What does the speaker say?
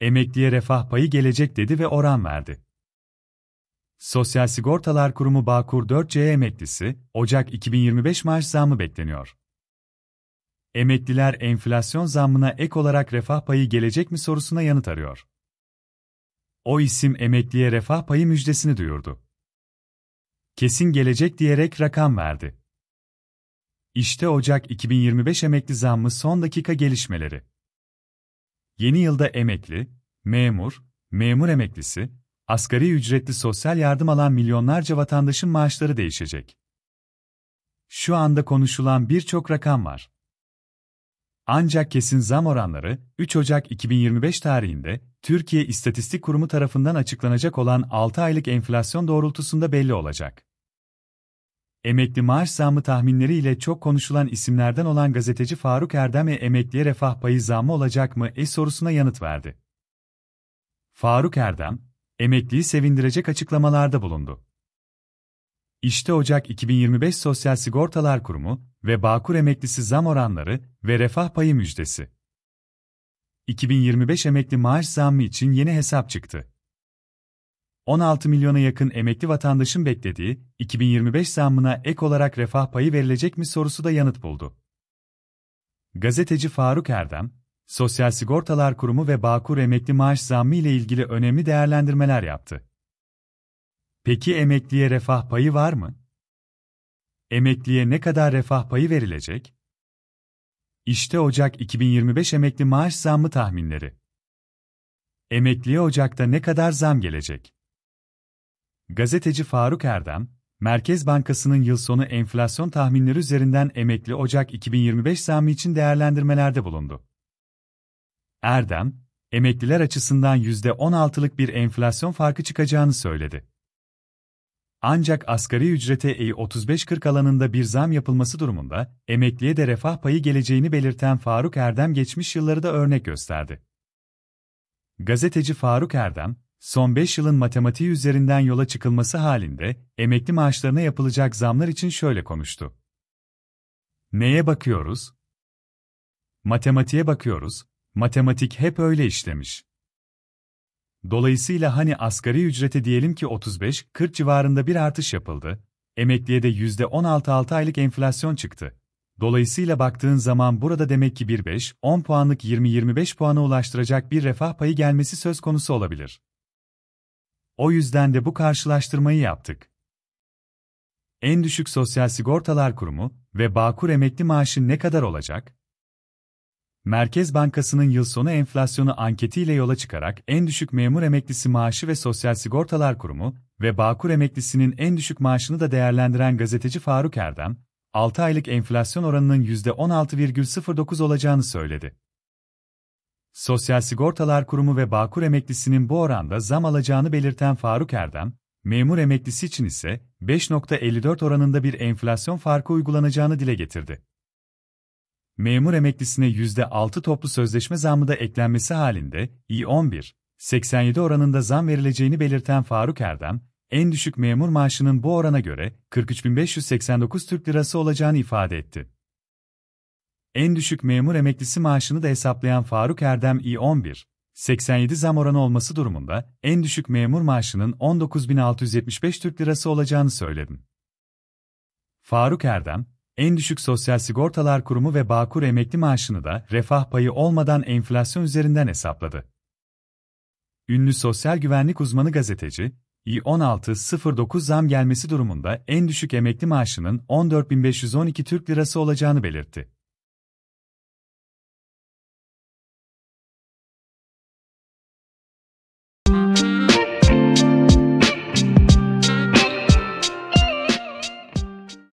Emekliye refah payı gelecek dedi ve oran verdi. Sosyal Sigortalar Kurumu Bağkur 4C emeklisi, Ocak 2025 maaş zammı bekleniyor. Emekliler enflasyon zammına ek olarak refah payı gelecek mi sorusuna yanıt arıyor. O isim emekliye refah payı müjdesini duyurdu. Kesin gelecek diyerek rakam verdi. İşte Ocak 2025 emekli zammı son dakika gelişmeleri. Yeni yılda emekli, memur, memur emeklisi, asgari ücretli sosyal yardım alan milyonlarca vatandaşın maaşları değişecek. Şu anda konuşulan birçok rakam var. Ancak kesin zam oranları 3 Ocak 2025 tarihinde Türkiye İstatistik Kurumu tarafından açıklanacak olan 6 aylık enflasyon doğrultusunda belli olacak. Emekli maaş zamı tahminleriyle çok konuşulan isimlerden olan gazeteci Faruk Erdem'e emekliye refah payı zamı olacak mı e sorusuna yanıt verdi. Faruk Erdem, emekliyi sevindirecek açıklamalarda bulundu. İşte Ocak 2025 Sosyal Sigortalar Kurumu ve Bağkur emeklisi zam oranları ve refah payı müjdesi. 2025 emekli maaş zammı için yeni hesap çıktı. 16 milyona yakın emekli vatandaşın beklediği 2025 zammına ek olarak refah payı verilecek mi sorusu da yanıt buldu. Gazeteci Faruk Erdem, Sosyal Sigortalar Kurumu ve Bağkur emekli maaş zammı ile ilgili önemli değerlendirmeler yaptı. Peki emekliye refah payı var mı? Emekliye ne kadar refah payı verilecek? İşte Ocak 2025 emekli maaş zammı tahminleri. Emekliye Ocak'ta ne kadar zam gelecek? Gazeteci Faruk Erdem, Merkez Bankası'nın yıl sonu enflasyon tahminleri üzerinden emekli Ocak 2025 zammı için değerlendirmelerde bulundu. Erdem, emekliler açısından %16'lık bir enflasyon farkı çıkacağını söyledi. Ancak asgari ücrete EY 35-40 alanında bir zam yapılması durumunda emekliye de refah payı geleceğini belirten Faruk Erdem geçmiş yılları da örnek gösterdi. Gazeteci Faruk Erdem, son 5 yılın matematiği üzerinden yola çıkılması halinde emekli maaşlarına yapılacak zamlar için şöyle konuştu. Neye bakıyoruz? Matematiğe bakıyoruz. Matematik hep öyle işlemiş. Dolayısıyla hani asgari ücrete diyelim ki 35-40 civarında bir artış yapıldı. Emekliye de %16-6 aylık enflasyon çıktı. Dolayısıyla baktığın zaman burada demek ki 1-5, 10 puanlık 20-25 puana ulaştıracak bir refah payı gelmesi söz konusu olabilir. O yüzden de bu karşılaştırmayı yaptık. En düşük Sosyal Sigortalar Kurumu ve Bağkur emekli maaşı ne kadar olacak? Merkez Bankası'nın yıl sonu enflasyonu anketiyle yola çıkarak en düşük memur emeklisi maaşı ve Sosyal Sigortalar Kurumu ve Bağkur emeklisinin en düşük maaşını da değerlendiren gazeteci Faruk Erdem, 6 aylık enflasyon oranının %16,09 olacağını söyledi. Sosyal Sigortalar Kurumu ve Bağkur emeklisinin bu oranda zam alacağını belirten Faruk Erdem, memur emeklisi için ise 5.54 oranında bir enflasyon farkı uygulanacağını dile getirdi. Memur emeklisine %6 toplu sözleşme zammı da eklenmesi halinde i11 87 oranında zam verileceğini belirten Faruk Erdem, en düşük memur maaşının bu orana göre 43.589 Türk Lirası olacağını ifade etti. En düşük memur emeklisi maaşını da hesaplayan Faruk Erdem İ11, 87 zam oranı olması durumunda en düşük memur maaşının 19.675 Türk Lirası olacağını söyledim. Faruk Erdem, en düşük Sosyal Sigortalar Kurumu ve Bağkur emekli maaşını da refah payı olmadan enflasyon üzerinden hesapladı. Ünlü sosyal güvenlik uzmanı gazeteci, i 09 zam gelmesi durumunda en düşük emekli maaşının 14.512 Türk Lirası olacağını belirtti.